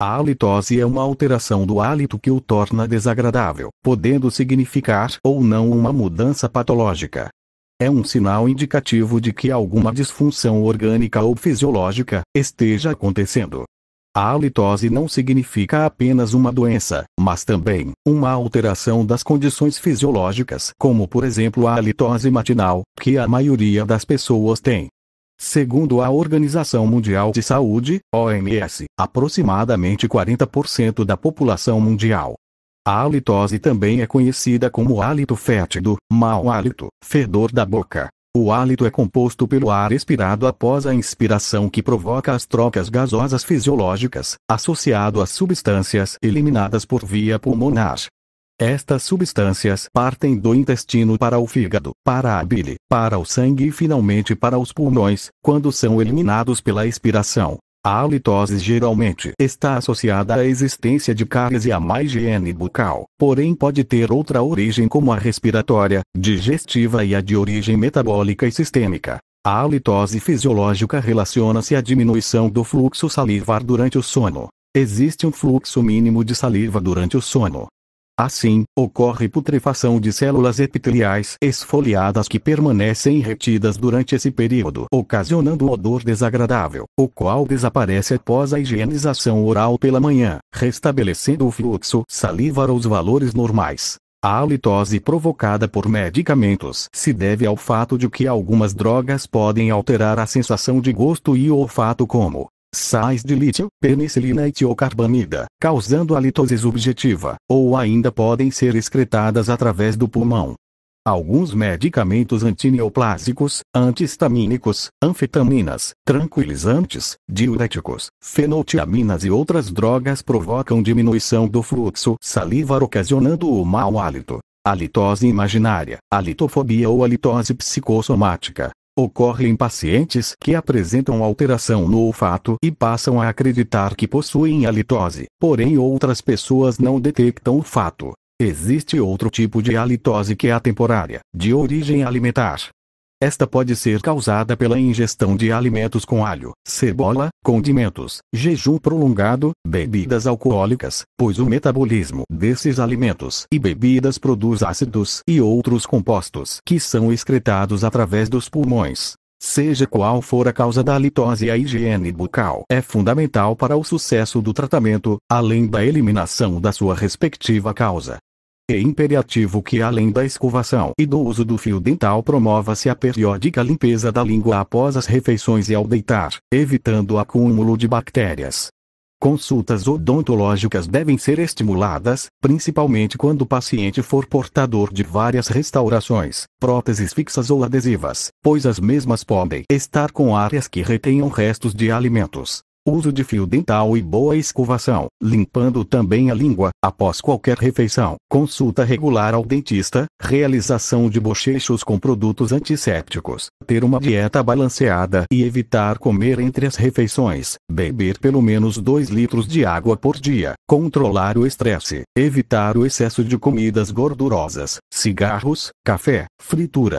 A halitose é uma alteração do hálito que o torna desagradável, podendo significar ou não uma mudança patológica. É um sinal indicativo de que alguma disfunção orgânica ou fisiológica esteja acontecendo. A halitose não significa apenas uma doença, mas também uma alteração das condições fisiológicas, como por exemplo a halitose matinal, que a maioria das pessoas tem. Segundo a Organização Mundial de Saúde, OMS, aproximadamente 40% da população mundial. A halitose também é conhecida como hálito fétido, mau hálito, fedor da boca. O hálito é composto pelo ar expirado após a inspiração que provoca as trocas gasosas fisiológicas, associado às substâncias eliminadas por via pulmonar. Estas substâncias partem do intestino para o fígado, para a bile, para o sangue e finalmente para os pulmões, quando são eliminados pela expiração. A halitose geralmente está associada à existência de cáries e à má higiene bucal, porém pode ter outra origem como a respiratória, digestiva e a de origem metabólica e sistêmica. A halitose fisiológica relaciona-se à diminuição do fluxo salivar durante o sono. Existe um fluxo mínimo de saliva durante o sono, Assim, ocorre putrefação de células epiteliais esfoliadas que permanecem retidas durante esse período, ocasionando um odor desagradável, o qual desaparece após a higienização oral pela manhã, restabelecendo o fluxo salivar aos valores normais. A halitose provocada por medicamentos se deve ao fato de que algumas drogas podem alterar a sensação de gosto e olfato como sais de lítio, penicilina e tiocarbamida, causando a litose subjetiva, ou ainda podem ser excretadas através do pulmão. Alguns medicamentos antineoplásicos, antihistamínicos, anfetaminas, tranquilizantes, diuréticos, fenotiaminas e outras drogas provocam diminuição do fluxo salivar ocasionando o mau hálito a imaginária, a litofobia ou a psicossomática, Ocorre em pacientes que apresentam alteração no olfato e passam a acreditar que possuem halitose, porém outras pessoas não detectam o fato. Existe outro tipo de halitose que é a temporária, de origem alimentar, esta pode ser causada pela ingestão de alimentos com alho, cebola, condimentos, jejum prolongado, bebidas alcoólicas, pois o metabolismo desses alimentos e bebidas produz ácidos e outros compostos que são excretados através dos pulmões. Seja qual for a causa da halitose, a higiene bucal é fundamental para o sucesso do tratamento, além da eliminação da sua respectiva causa. É imperativo que além da escovação e do uso do fio dental promova-se a periódica limpeza da língua após as refeições e ao deitar, evitando o acúmulo de bactérias. Consultas odontológicas devem ser estimuladas, principalmente quando o paciente for portador de várias restaurações, próteses fixas ou adesivas, pois as mesmas podem estar com áreas que retenham restos de alimentos, uso de fio dental e boa escovação, limpando também a língua, após qualquer refeição, consulta regular ao dentista, realização de bochechos com produtos antissépticos, ter uma dieta balanceada e evitar comer entre as refeições, beber pelo menos 2 litros de água por dia, controlar o estresse, evitar o excesso de comidas gordurosas, cigarros, café, fritura,